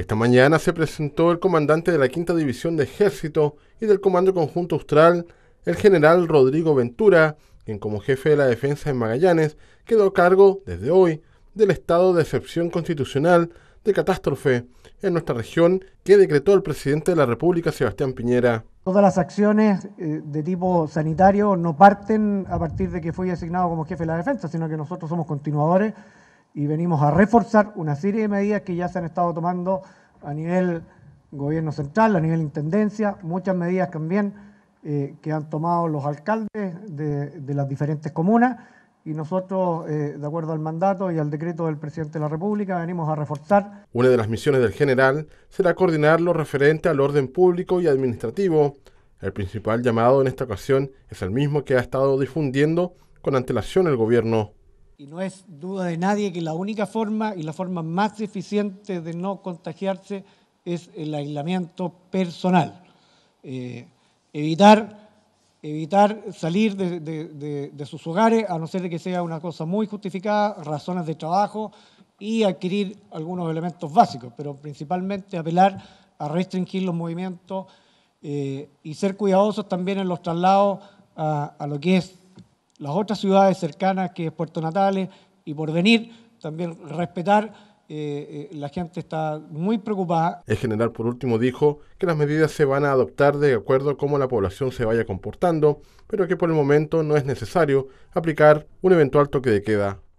Esta mañana se presentó el comandante de la Quinta División de Ejército y del Comando Conjunto Austral, el general Rodrigo Ventura, quien como jefe de la defensa en Magallanes quedó a cargo, desde hoy, del estado de excepción constitucional de catástrofe en nuestra región que decretó el presidente de la República, Sebastián Piñera. Todas las acciones eh, de tipo sanitario no parten a partir de que fue designado como jefe de la defensa, sino que nosotros somos continuadores y venimos a reforzar una serie de medidas que ya se han estado tomando a nivel gobierno central, a nivel intendencia, muchas medidas también eh, que han tomado los alcaldes de, las diferentes comunas y nosotros, eh, de acuerdo al mandato y al decreto del presidente de la República, venimos a reforzar. Una de las misiones del general será coordinar lo referente al orden público y administrativo. El principal llamado en esta ocasión es el mismo que ha estado difundiendo con antelación el gobierno y no es duda de nadie que la única forma y la forma más eficiente de no contagiarse es el aislamiento personal. Eh, evitar, evitar salir de, sus hogares, a no ser de que sea una cosa muy justificada, razones de trabajo y adquirir algunos elementos básicos, pero principalmente apelar a restringir los movimientos eh, y ser cuidadosos también en los traslados a lo que es las otras ciudades cercanas que es Puerto Natales y por venir, también respetar. Eh, eh, la gente está muy preocupada. El general, por último, dijo que las medidas se van a adoptar de acuerdo a cómo la población se vaya comportando, pero que por el momento no es necesario aplicar un eventual toque de queda